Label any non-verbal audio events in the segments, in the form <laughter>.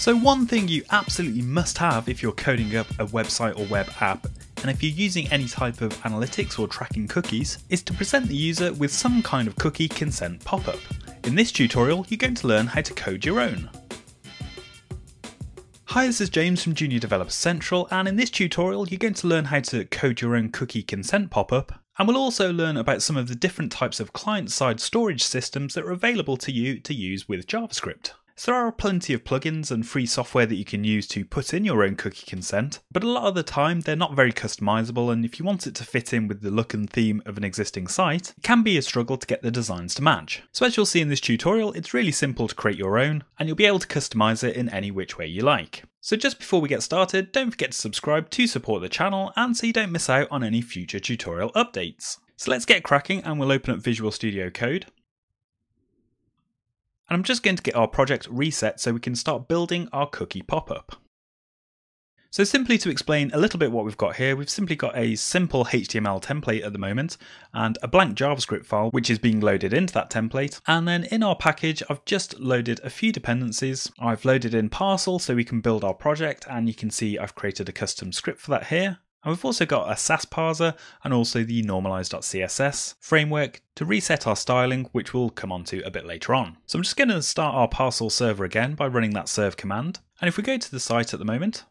So one thing you absolutely must have if you're coding up a website or web app, and if you're using any type of analytics or tracking cookies, is to present the user with some kind of cookie consent pop-up. In this tutorial, you're going to learn how to code your own. Hi, this is James from Junior Developer Central, and in this tutorial, you're going to learn how to code your own cookie consent pop-up, and we'll also learn about some of the different types of client-side storage systems that are available to you to use with JavaScript. So there are plenty of plugins and free software that you can use to put in your own cookie consent, but a lot of the time they're not very customizable, and if you want it to fit in with the look and theme of an existing site, it can be a struggle to get the designs to match. So as you'll see in this tutorial, it's really simple to create your own, and you'll be able to customize it in any which way you like. So just before we get started, don't forget to subscribe to support the channel and so you don't miss out on any future tutorial updates. So let's get cracking and we'll open up Visual Studio Code. And I'm just going to get our project reset so we can start building our cookie pop-up. So simply to explain a little bit what we've got here, we've simply got a simple HTML template at the moment and a blank JavaScript file which is being loaded into that template. And then in our package, I've just loaded a few dependencies. I've loaded in parcel so we can build our project and you can see I've created a custom script for that here. And we've also got a Sass parser and also the normalize.css framework to reset our styling, which we'll come onto a bit later on. So I'm just going to start our parcel server again by running that serve command. And if we go to the site at the moment,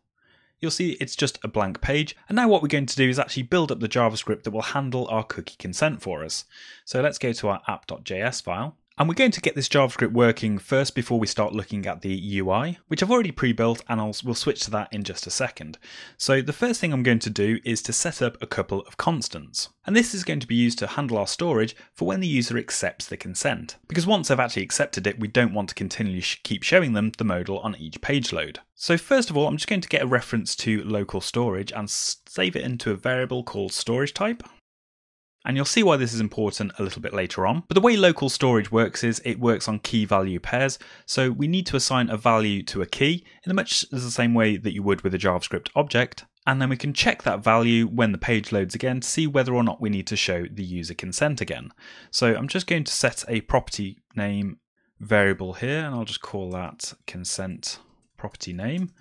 you'll see it's just a blank page. And now what we're going to do is actually build up the JavaScript that will handle our cookie consent for us. So let's go to our app.js file and we're going to get this JavaScript working first before we start looking at the UI, which I've already pre-built and I'll, we'll switch to that in just a second. So the first thing I'm going to do is to set up a couple of constants. And this is going to be used to handle our storage for when the user accepts the consent. Because once they've actually accepted it, we don't want to continually sh keep showing them the modal on each page load. So first of all, I'm just going to get a reference to local storage and save it into a variable called storage type. And you'll see why this is important a little bit later on. But the way local storage works is it works on key value pairs. So we need to assign a value to a key in much the same way that you would with a JavaScript object. And then we can check that value when the page loads again to see whether or not we need to show the user consent again. So I'm just going to set a property name variable here and I'll just call that consent property name.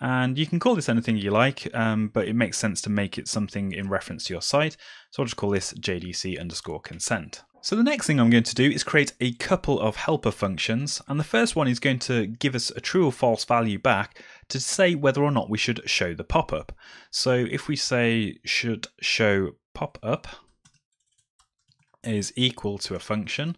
And you can call this anything you like, um, but it makes sense to make it something in reference to your site. So I'll just call this JDC underscore consent. So the next thing I'm going to do is create a couple of helper functions. And the first one is going to give us a true or false value back to say whether or not we should show the pop-up. So if we say should show pop-up is equal to a function,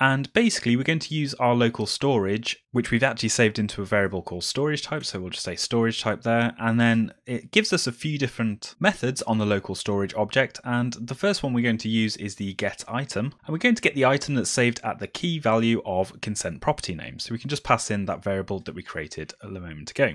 and basically, we're going to use our local storage, which we've actually saved into a variable called storage type. So we'll just say storage type there. And then it gives us a few different methods on the local storage object. And the first one we're going to use is the get item. And we're going to get the item that's saved at the key value of consent property name. So we can just pass in that variable that we created a moment ago.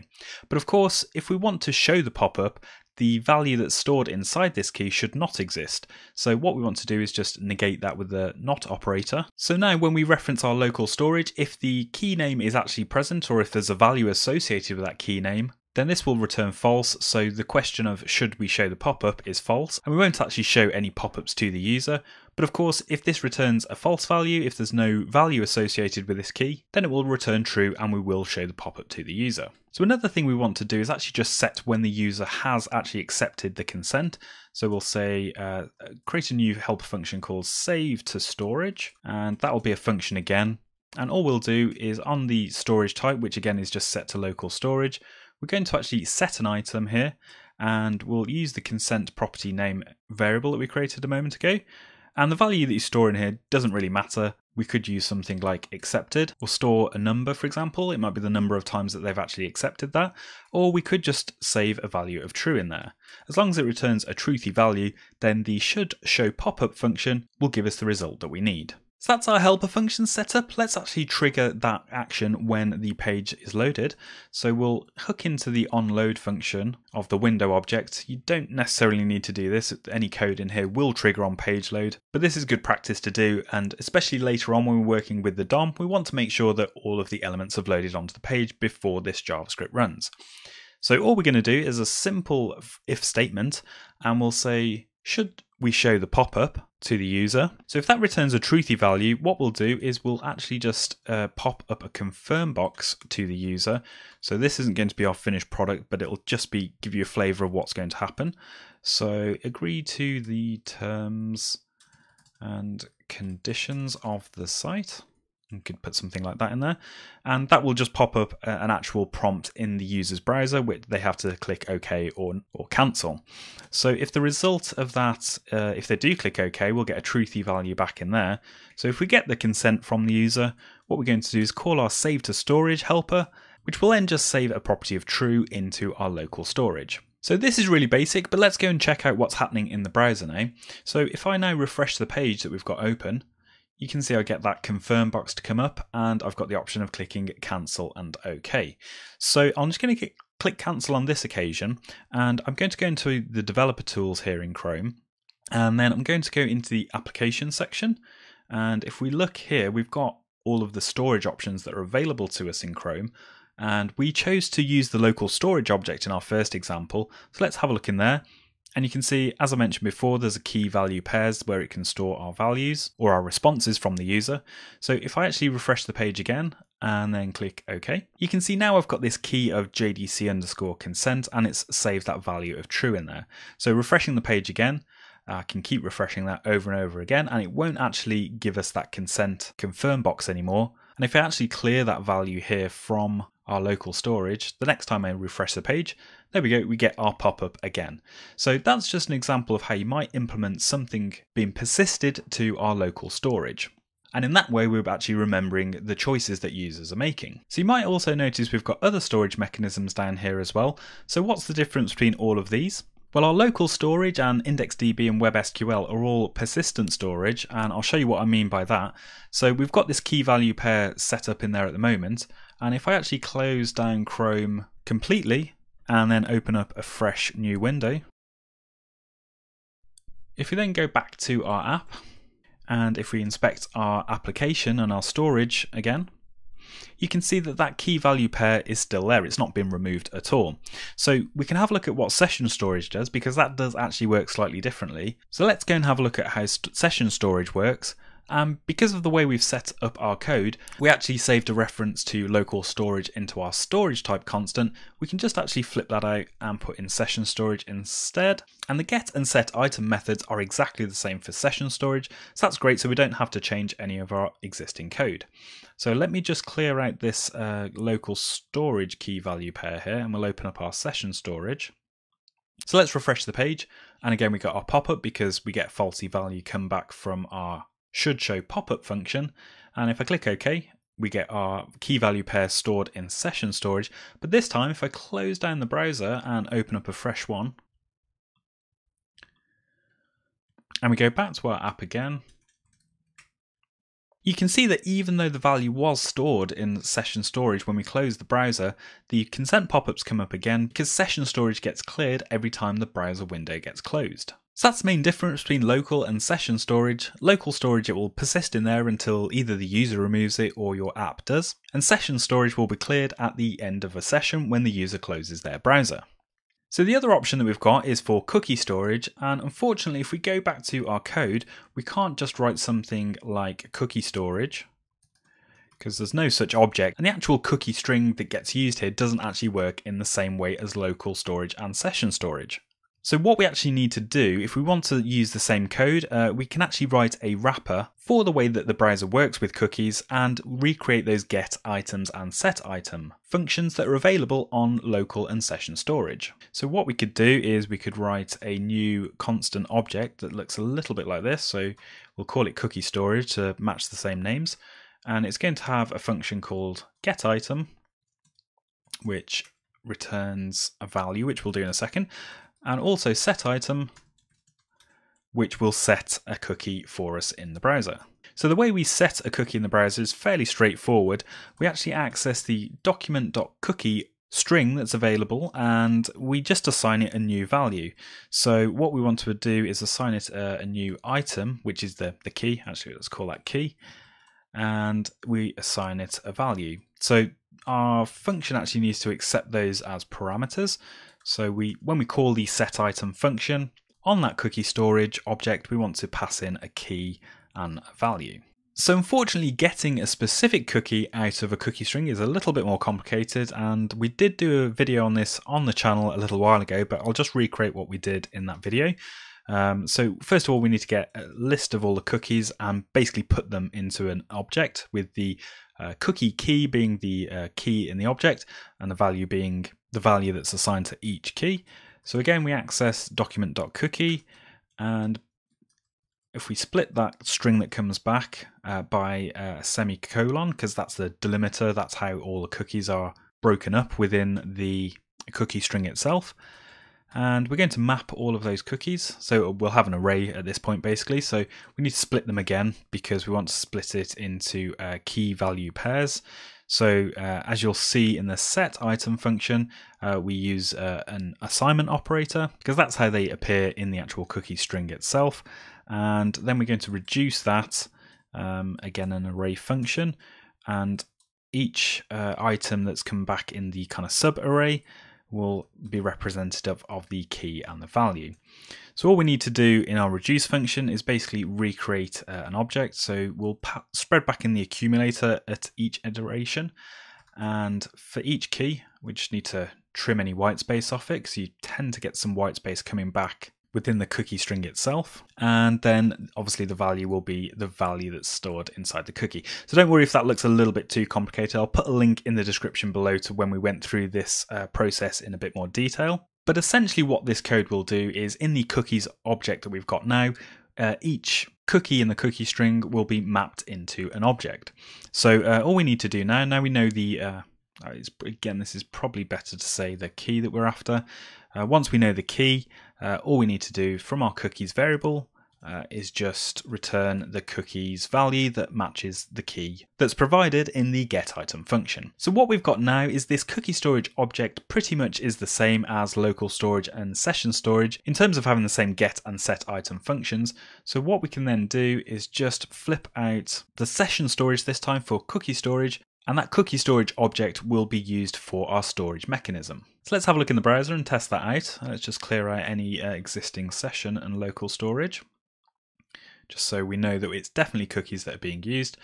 But of course, if we want to show the pop-up, the value that's stored inside this key should not exist. So what we want to do is just negate that with the not operator. So now when we reference our local storage, if the key name is actually present or if there's a value associated with that key name, then this will return false. So the question of should we show the pop-up is false, and we won't actually show any pop-ups to the user. But of course, if this returns a false value, if there's no value associated with this key, then it will return true and we will show the pop-up to the user. So another thing we want to do is actually just set when the user has actually accepted the consent. So we'll say uh, create a new helper function called save to storage, and that will be a function again. And all we'll do is on the storage type, which again is just set to local storage, we're going to actually set an item here and we'll use the consent property name variable that we created a moment ago. And the value that you store in here doesn't really matter. We could use something like accepted or store a number, for example. It might be the number of times that they've actually accepted that. Or we could just save a value of true in there. As long as it returns a truthy value, then the should show pop-up function will give us the result that we need. So that's our helper function set up. Let's actually trigger that action when the page is loaded. So we'll hook into the onload function of the window object. You don't necessarily need to do this. Any code in here will trigger on page load, but this is good practice to do. And especially later on when we're working with the DOM, we want to make sure that all of the elements have loaded onto the page before this JavaScript runs. So all we're going to do is a simple if statement and we'll say should we show the pop-up to the user. So if that returns a truthy value, what we'll do is we'll actually just uh, pop up a confirm box to the user. So this isn't going to be our finished product, but it'll just be give you a flavor of what's going to happen. So agree to the terms and conditions of the site. You could put something like that in there. And that will just pop up uh, an actual prompt in the user's browser, which they have to click OK or, or cancel. So if the result of that, uh, if they do click OK, we'll get a truthy value back in there. So if we get the consent from the user, what we're going to do is call our save to storage helper, which will then just save a property of true into our local storage. So this is really basic, but let's go and check out what's happening in the browser now. So if I now refresh the page that we've got open, you can see I get that confirm box to come up and I've got the option of clicking cancel and OK. So I'm just going to click cancel on this occasion and I'm going to go into the developer tools here in Chrome and then I'm going to go into the application section and if we look here we've got all of the storage options that are available to us in Chrome and we chose to use the local storage object in our first example so let's have a look in there and you can see, as I mentioned before, there's a key value pairs where it can store our values or our responses from the user. So if I actually refresh the page again and then click OK, you can see now I've got this key of JDC underscore consent and it's saved that value of true in there. So refreshing the page again, I can keep refreshing that over and over again and it won't actually give us that consent confirm box anymore. And if I actually clear that value here from our local storage, the next time I refresh the page, there we go, we get our pop-up again. So that's just an example of how you might implement something being persisted to our local storage. And in that way, we're actually remembering the choices that users are making. So you might also notice we've got other storage mechanisms down here as well. So what's the difference between all of these? Well, our local storage and IndexedDB and WebSQL are all persistent storage, and I'll show you what I mean by that. So we've got this key value pair set up in there at the moment, and if I actually close down Chrome completely and then open up a fresh new window, if we then go back to our app, and if we inspect our application and our storage again, you can see that that key value pair is still there. It's not been removed at all. So we can have a look at what session storage does because that does actually work slightly differently. So let's go and have a look at how session storage works and um, because of the way we've set up our code, we actually saved a reference to local storage into our storage type constant. We can just actually flip that out and put in session storage instead. And the get and set item methods are exactly the same for session storage, so that's great so we don't have to change any of our existing code. So let me just clear out this uh, local storage key value pair here and we'll open up our session storage. So let's refresh the page. And again, we got our pop-up because we get faulty value come back from our should show pop-up function. And if I click OK, we get our key value pair stored in session storage. But this time, if I close down the browser and open up a fresh one, and we go back to our app again, you can see that even though the value was stored in session storage when we close the browser, the consent pop-ups come up again because session storage gets cleared every time the browser window gets closed. So that's the main difference between local and session storage. Local storage it will persist in there until either the user removes it or your app does, and session storage will be cleared at the end of a session when the user closes their browser. So the other option that we've got is for cookie storage, and unfortunately if we go back to our code, we can't just write something like cookie storage, because there's no such object, and the actual cookie string that gets used here doesn't actually work in the same way as local storage and session storage. So what we actually need to do, if we want to use the same code, uh, we can actually write a wrapper for the way that the browser works with cookies and recreate those get items and set item functions that are available on local and session storage. So what we could do is we could write a new constant object that looks a little bit like this. So we'll call it cookie storage to match the same names. And it's going to have a function called get item, which returns a value, which we'll do in a second and also set item, which will set a cookie for us in the browser. So the way we set a cookie in the browser is fairly straightforward. We actually access the document.cookie string that's available and we just assign it a new value. So what we want to do is assign it a, a new item, which is the, the key, actually let's call that key, and we assign it a value. So our function actually needs to accept those as parameters. So we, when we call the set item function, on that cookie storage object, we want to pass in a key and a value. So unfortunately getting a specific cookie out of a cookie string is a little bit more complicated and we did do a video on this on the channel a little while ago but I'll just recreate what we did in that video. Um, so first of all we need to get a list of all the cookies and basically put them into an object with the uh, cookie key being the uh, key in the object, and the value being the value that's assigned to each key. So again, we access document.cookie, and if we split that string that comes back uh, by a uh, semicolon, because that's the delimiter, that's how all the cookies are broken up within the cookie string itself. And we're going to map all of those cookies. So we'll have an array at this point, basically. So we need to split them again because we want to split it into uh, key value pairs. So uh, as you'll see in the set item function, uh, we use uh, an assignment operator because that's how they appear in the actual cookie string itself. And then we're going to reduce that, um, again, an array function. And each uh, item that's come back in the kind of sub array, will be representative of the key and the value. So all we need to do in our reduce function is basically recreate uh, an object. So we'll spread back in the accumulator at each iteration. And for each key, we just need to trim any white space off it because you tend to get some white space coming back within the cookie string itself. And then obviously the value will be the value that's stored inside the cookie. So don't worry if that looks a little bit too complicated. I'll put a link in the description below to when we went through this uh, process in a bit more detail. But essentially what this code will do is in the cookies object that we've got now, uh, each cookie in the cookie string will be mapped into an object. So uh, all we need to do now, now we know the, uh, uh again, this is probably better to say the key that we're after. Uh, once we know the key, uh, all we need to do from our cookies variable uh, is just return the cookie's value that matches the key that's provided in the getItem function. So what we've got now is this cookie storage object pretty much is the same as local storage and session storage in terms of having the same get and set item functions. So what we can then do is just flip out the session storage this time for cookie storage and that cookie storage object will be used for our storage mechanism. So let's have a look in the browser and test that out. Uh, let's just clear out any uh, existing session and local storage, just so we know that it's definitely cookies that are being used.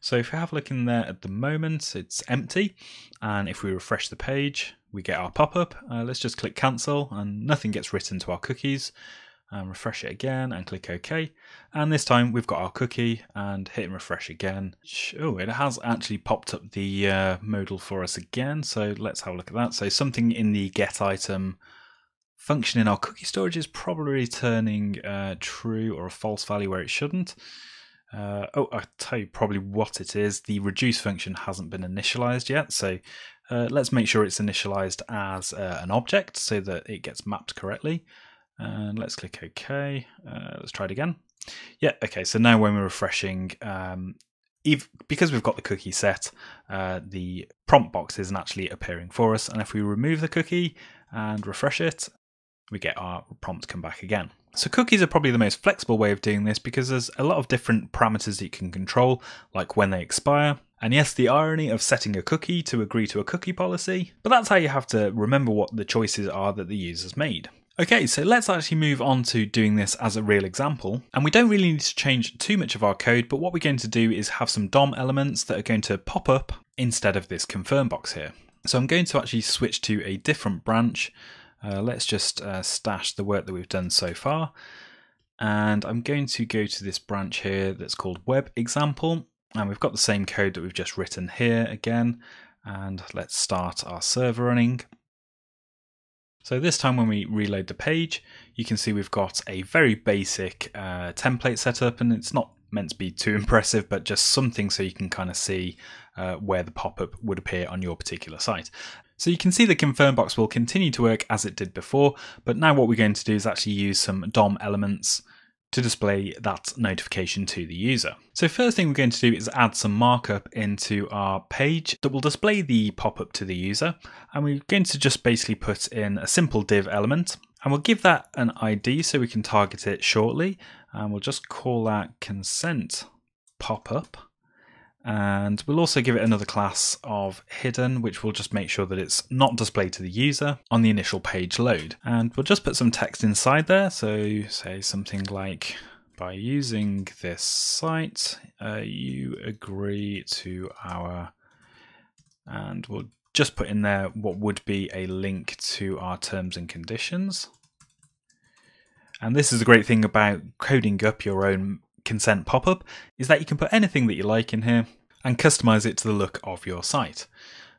So if we have a look in there at the moment, it's empty. And if we refresh the page, we get our pop-up. Uh, let's just click cancel and nothing gets written to our cookies and um, refresh it again and click OK. And this time we've got our cookie and hit and refresh again. Oh, it has actually popped up the uh, modal for us again. So let's have a look at that. So something in the get item function in our cookie storage is probably returning uh, true or a false value where it shouldn't. Uh, oh, I'll tell you probably what it is. The reduce function hasn't been initialized yet. So uh, let's make sure it's initialized as uh, an object so that it gets mapped correctly. And let's click OK. Uh, let's try it again. Yeah, okay, so now when we're refreshing, um, if, because we've got the cookie set, uh, the prompt box isn't actually appearing for us. And if we remove the cookie and refresh it, we get our prompt come back again. So cookies are probably the most flexible way of doing this because there's a lot of different parameters that you can control, like when they expire. And yes, the irony of setting a cookie to agree to a cookie policy, but that's how you have to remember what the choices are that the user's made. Okay, so let's actually move on to doing this as a real example. And we don't really need to change too much of our code, but what we're going to do is have some DOM elements that are going to pop up instead of this confirm box here. So I'm going to actually switch to a different branch. Uh, let's just uh, stash the work that we've done so far. And I'm going to go to this branch here that's called web example. And we've got the same code that we've just written here again. And let's start our server running. So this time when we reload the page, you can see we've got a very basic uh, template setup and it's not meant to be too <laughs> impressive, but just something so you can kind of see uh, where the pop-up would appear on your particular site. So you can see the confirm box will continue to work as it did before, but now what we're going to do is actually use some DOM elements to display that notification to the user. So first thing we're going to do is add some markup into our page that will display the pop-up to the user. And we're going to just basically put in a simple div element and we'll give that an ID so we can target it shortly. And we'll just call that consent pop-up. And we'll also give it another class of hidden, which will just make sure that it's not displayed to the user on the initial page load. And we'll just put some text inside there. So say something like, by using this site, uh, you agree to our, and we'll just put in there what would be a link to our terms and conditions. And this is a great thing about coding up your own consent pop up is that you can put anything that you like in here and customize it to the look of your site.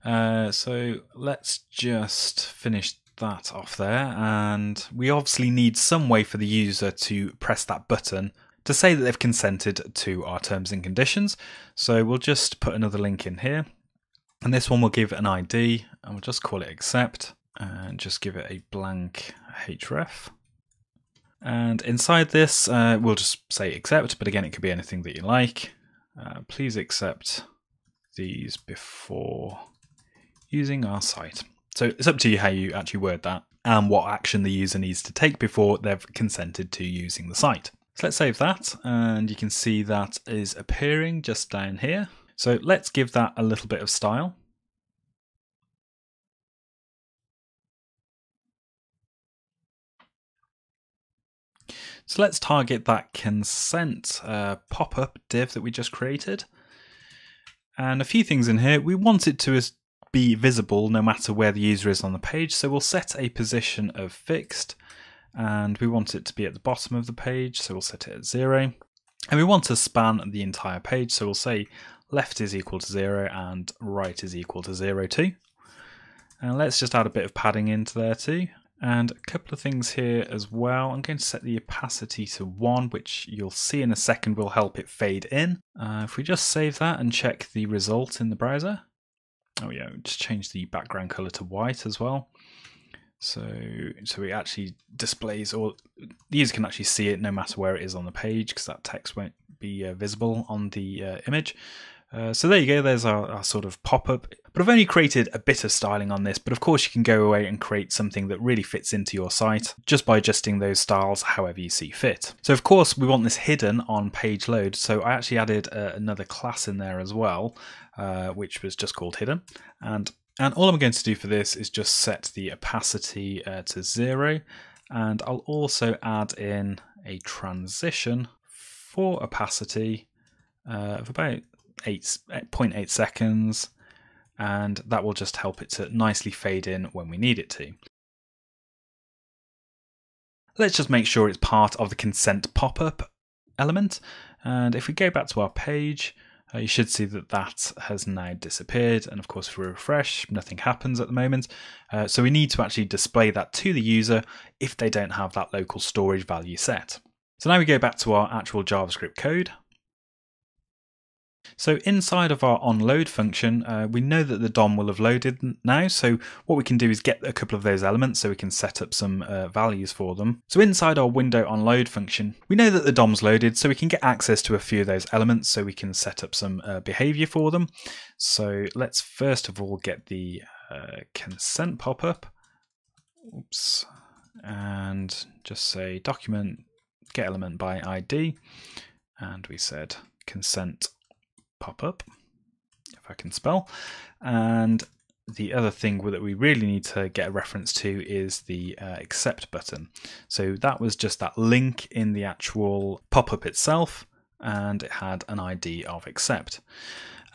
Uh, so let's just finish that off there. And we obviously need some way for the user to press that button to say that they've consented to our terms and conditions. So we'll just put another link in here. And this one will give an ID and we'll just call it accept and just give it a blank href. And inside this, uh, we'll just say accept, but again, it could be anything that you like. Uh, please accept these before using our site. So it's up to you how you actually word that and what action the user needs to take before they've consented to using the site. So let's save that and you can see that is appearing just down here. So let's give that a little bit of style. So let's target that consent uh, pop-up div that we just created. And a few things in here. We want it to be visible no matter where the user is on the page. So we'll set a position of fixed and we want it to be at the bottom of the page. So we'll set it at zero. And we want to span the entire page. So we'll say left is equal to zero and right is equal to zero too. And let's just add a bit of padding into there too. And a couple of things here as well. I'm going to set the opacity to 1, which you'll see in a second will help it fade in. Uh, if we just save that and check the result in the browser. Oh yeah, just change the background color to white as well. So, so it actually displays, or the user can actually see it no matter where it is on the page because that text won't be uh, visible on the uh, image. Uh, so there you go, there's our, our sort of pop up. But I've only created a bit of styling on this, but of course you can go away and create something that really fits into your site just by adjusting those styles however you see fit. So of course we want this hidden on page load, so I actually added uh, another class in there as well, uh, which was just called hidden. And, and all I'm going to do for this is just set the opacity uh, to zero, and I'll also add in a transition for opacity uh, of about eight, eh, 0.8 seconds, and that will just help it to nicely fade in when we need it to. Let's just make sure it's part of the consent pop-up element, and if we go back to our page, uh, you should see that that has now disappeared, and of course if we refresh, nothing happens at the moment. Uh, so we need to actually display that to the user if they don't have that local storage value set. So now we go back to our actual JavaScript code, so inside of our onload function, uh, we know that the DOM will have loaded now. So what we can do is get a couple of those elements so we can set up some uh, values for them. So inside our window onload function, we know that the DOM's loaded so we can get access to a few of those elements so we can set up some uh, behavior for them. So let's first of all get the uh, consent pop-up. Oops. And just say document get element by ID. And we said consent pop up, if I can spell. And the other thing that we really need to get a reference to is the uh, accept button. So that was just that link in the actual pop-up itself and it had an ID of accept.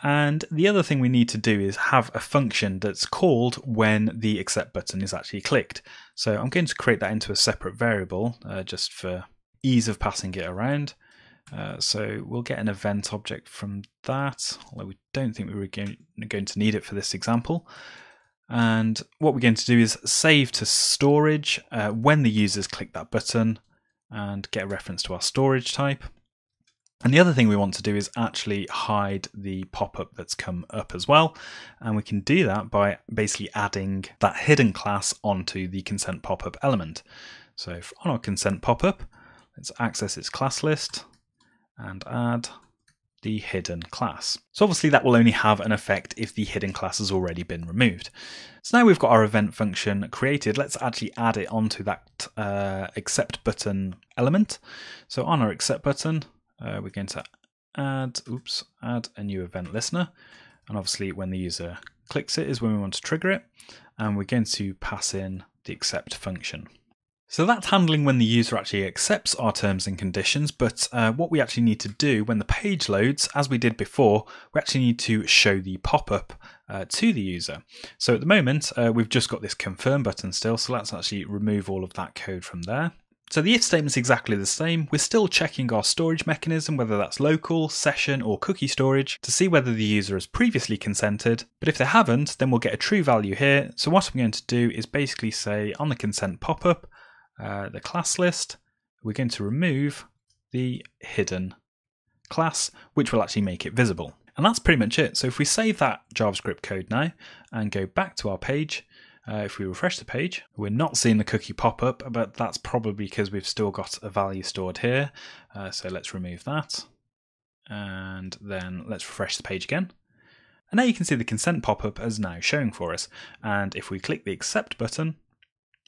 And the other thing we need to do is have a function that's called when the accept button is actually clicked. So I'm going to create that into a separate variable uh, just for ease of passing it around. Uh, so we'll get an event object from that, although we don't think we were going to need it for this example. And what we're going to do is save to storage uh, when the users click that button and get a reference to our storage type. And the other thing we want to do is actually hide the pop-up that's come up as well. And we can do that by basically adding that hidden class onto the consent pop-up element. So on our consent pop-up, let's access its class list and add the hidden class. So obviously that will only have an effect if the hidden class has already been removed. So now we've got our event function created, let's actually add it onto that uh, accept button element. So on our accept button, uh, we're going to add, oops, add a new event listener. And obviously when the user clicks it is when we want to trigger it. And we're going to pass in the accept function. So that's handling when the user actually accepts our terms and conditions, but uh, what we actually need to do when the page loads, as we did before, we actually need to show the pop-up uh, to the user. So at the moment, uh, we've just got this confirm button still, so let's actually remove all of that code from there. So the if statement is exactly the same. We're still checking our storage mechanism, whether that's local, session, or cookie storage, to see whether the user has previously consented. But if they haven't, then we'll get a true value here. So what I'm going to do is basically say on the consent pop-up, uh, the class list, we're going to remove the hidden class, which will actually make it visible. And that's pretty much it. So if we save that JavaScript code now and go back to our page, uh, if we refresh the page, we're not seeing the cookie pop up, but that's probably because we've still got a value stored here. Uh, so let's remove that. And then let's refresh the page again. And now you can see the consent pop-up is now showing for us. And if we click the accept button,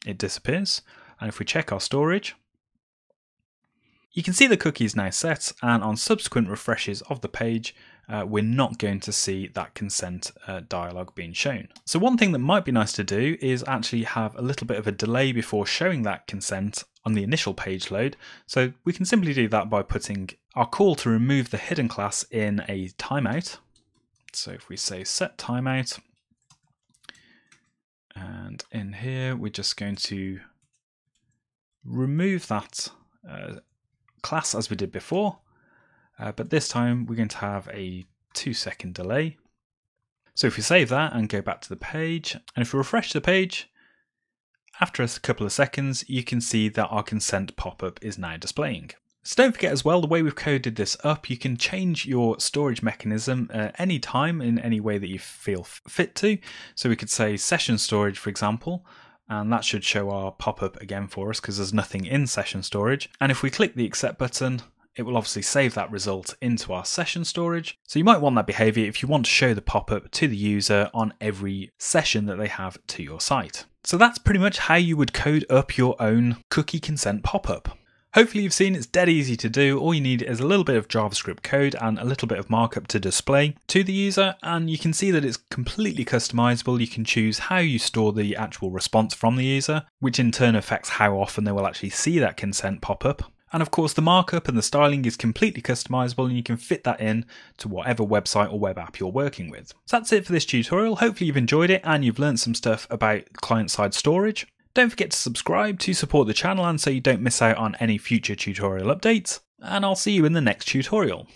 it disappears. And if we check our storage, you can see the cookie is now set and on subsequent refreshes of the page, uh, we're not going to see that consent uh, dialog being shown. So one thing that might be nice to do is actually have a little bit of a delay before showing that consent on the initial page load. So we can simply do that by putting our call to remove the hidden class in a timeout. So if we say set timeout, and in here, we're just going to remove that uh, class as we did before, uh, but this time we're going to have a two second delay. So if we save that and go back to the page, and if we refresh the page, after a couple of seconds, you can see that our consent pop-up is now displaying. So don't forget as well, the way we've coded this up, you can change your storage mechanism at uh, any time in any way that you feel fit to. So we could say session storage, for example, and that should show our pop-up again for us because there's nothing in session storage. And if we click the accept button, it will obviously save that result into our session storage. So you might want that behavior if you want to show the pop-up to the user on every session that they have to your site. So that's pretty much how you would code up your own cookie consent pop-up. Hopefully you've seen it's dead easy to do. All you need is a little bit of JavaScript code and a little bit of markup to display to the user and you can see that it's completely customizable. You can choose how you store the actual response from the user, which in turn affects how often they will actually see that consent pop up. And of course, the markup and the styling is completely customizable and you can fit that in to whatever website or web app you're working with. So that's it for this tutorial. Hopefully you've enjoyed it and you've learned some stuff about client-side storage. Don't forget to subscribe to support the channel and so you don't miss out on any future tutorial updates, and I'll see you in the next tutorial.